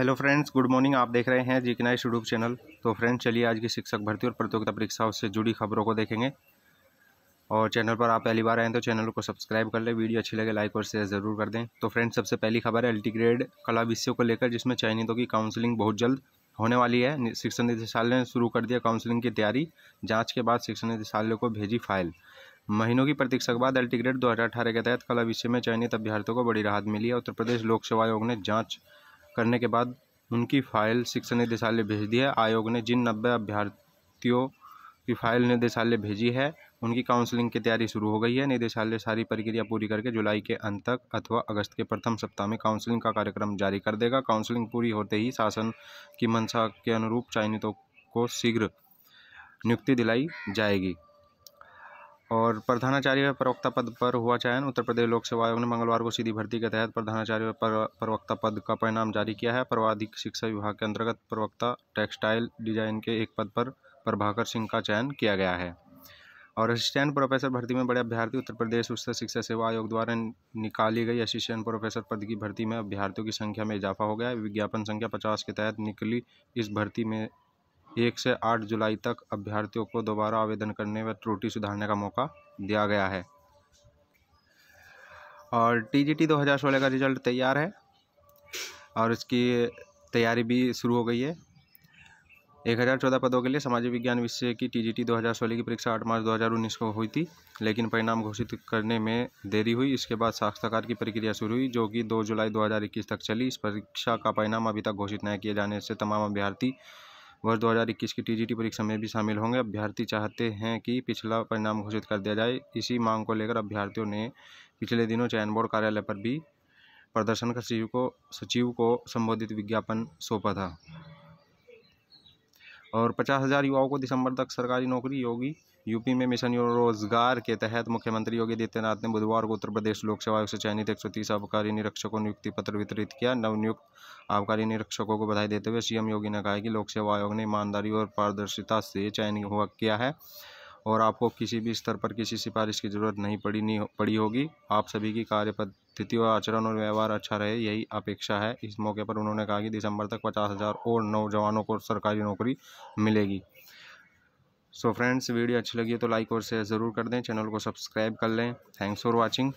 hello friends good morning आप देख रहे हैं जी किनाइश यूट्यूब चैनल तो फ्रेंड्स चलिए आज की शिक्षक भर्ती और प्रतियोगिता परीक्षा उससे जुड़ी खबरों को देखेंगे और चैनल पर आप पहली बार हैं तो चैनल को सब्सक्राइब कर लें वीडियो अच्छी लगे लाइक और शेयर ज़रूर कर दें तो फ्रेंड्स सबसे पहली खबर है अल्टी ग्रेड कला विषयों को लेकर जिसमें चयनितों की काउंसिलिंग बहुत जल्द होने वाली है शिक्षा निदेशालय ने शुरू कर दिया काउंसिलिंग की तैयारी जाँच के बाद शिक्षा निदेशालय को भेजी फाइल महीनों की प्रतीक्षा के बाद एल्टी ग्रेड दो के तहत कला विषय में चयनित अभ्यर्थियों को बड़ी राहत मिली है उत्तर प्रदेश लोक सेवा आयोग ने जाँच करने के बाद उनकी फाइल शिक्षा निदेशालय भेज दी है आयोग ने जिन नब्बे अभ्यर्थियों की फाइल निदेशालय भेजी है उनकी काउंसलिंग की तैयारी शुरू हो गई है निदेशालय सारी प्रक्रिया पूरी करके जुलाई के अंत तक अथवा अगस्त के प्रथम सप्ताह में काउंसलिंग का कार्यक्रम जारी कर देगा काउंसलिंग पूरी होते ही शासन की मंशा के अनुरूप चयनितों को शीघ्र नियुक्ति दिलाई जाएगी और प्रधानाचार्य व प्रवक्ता पद पर हुआ चयन उत्तर प्रदेश लोक सेवा आयोग ने मंगलवार को सीधी भर्ती के तहत प्रधानाचार्य व प्रवक्ता पद का परिणाम जारी किया है प्रवाधिक शिक्षा विभाग के अंतर्गत प्रवक्ता टेक्सटाइल डिजाइन के एक पद पर प्रभाकर सिंह का चयन किया गया है और असिस्टेंट प्रोफेसर भर्ती में बड़े अभ्यर्थी उत्तर प्रदेश उच्च शिक्षा सेवा आयोग द्वारा निकाली गई असिस्टेंट प्रोफेसर पद की भर्ती में अभ्यर्थियों की संख्या में इजाफा हो गया है विज्ञापन संख्या पचास के तहत निकली इस भर्ती में एक से आठ जुलाई तक अभ्यर्थियों को दोबारा आवेदन करने व त्रुटि सुधारने का मौका दिया गया है और टीजीटी 2016 का रिजल्ट तैयार है और इसकी तैयारी भी शुरू हो गई है एक हज़ार चौदह पदों के लिए सामाजिक विज्ञान विषय की टीजीटी 2016 की परीक्षा आठ मार्च 2019 को हुई थी लेकिन परिणाम घोषित करने में देरी हुई इसके बाद साक्षात्कार की प्रक्रिया शुरू हुई जो कि 2 जुलाई 2021 तक चली इस परीक्षा का परिणाम अभी तक घोषित नहीं किए जाने से तमाम अभ्यर्थी वर्ष इक्कीस की टीजीटी परीक्षा में भी शामिल होंगे अभ्यर्थी चाहते हैं कि पिछला परिणाम घोषित कर दिया जाए इसी मांग को लेकर अभ्यर्थियों ने पिछले दिनों चयन बोर्ड कार्यालय पर भी प्रदर्शन कर सचिव को सचिव को संबोधित विज्ञापन सौंपा था और पचास हज़ार युवाओं को दिसंबर तक सरकारी नौकरी होगी यूपी में मिशन रोजगार के तहत मुख्यमंत्री योगी आदित्यनाथ ने बुधवार को उत्तर प्रदेश लोक सेवा आयोग से चयनित एक सौ तीस आबकारी निरीक्षकों को नियुक्ति पत्र वितरित किया नवनियुक्त आबकारी निरीक्षकों को बधाई देते हुए सीएम योगी ने कहा कि लोक सेवा आयोग ने ईमानदारी और पारदर्शिता से चयन हुआ किया है और आपको किसी भी स्तर पर किसी सिफारिश की ज़रूरत नहीं पड़ी नहीं पड़ी होगी आप सभी की कार्य तिथि और आचरण और व्यवहार अच्छा रहे यही अपेक्षा है इस मौके पर उन्होंने कहा कि दिसंबर तक पचास हज़ार और नौजवानों को सरकारी नौकरी मिलेगी सो फ्रेंड्स वीडियो अच्छी लगी है तो लाइक और शेयर ज़रूर कर दें चैनल को सब्सक्राइब कर लें थैंक्स फॉर वॉचिंग